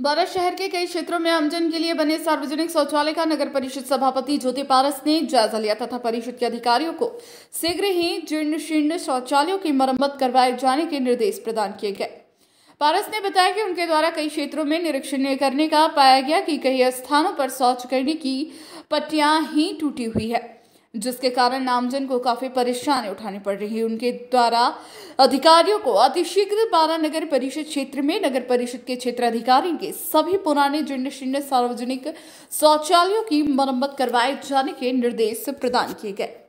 बारह शहर के कई क्षेत्रों में आमजन के लिए बने सार्वजनिक शौचालय का नगर परिषद सभापति ज्योति पारस ने जायजा लिया तथा परिषद के अधिकारियों को शीघ्र ही जीर्ण शीर्ण शौचालयों की मरम्मत करवाए जाने के निर्देश प्रदान किए गए पारस ने बताया कि उनके द्वारा कई क्षेत्रों में निरीक्षण करने का पाया गया कि कई स्थानों पर शौच करने की पट्टियां ही टूटी हुई है जिसके कारण नामजन को काफ़ी परेशानी उठानी पड़ रही है उनके द्वारा अधिकारियों को अतिशीघ्र बारा नगर परिषद क्षेत्र में नगर परिषद के क्षेत्र अधिकारी के सभी पुराने जीर्ण शीर्ण सार्वजनिक शौचालयों की मरम्मत करवाए जाने के निर्देश प्रदान किए गए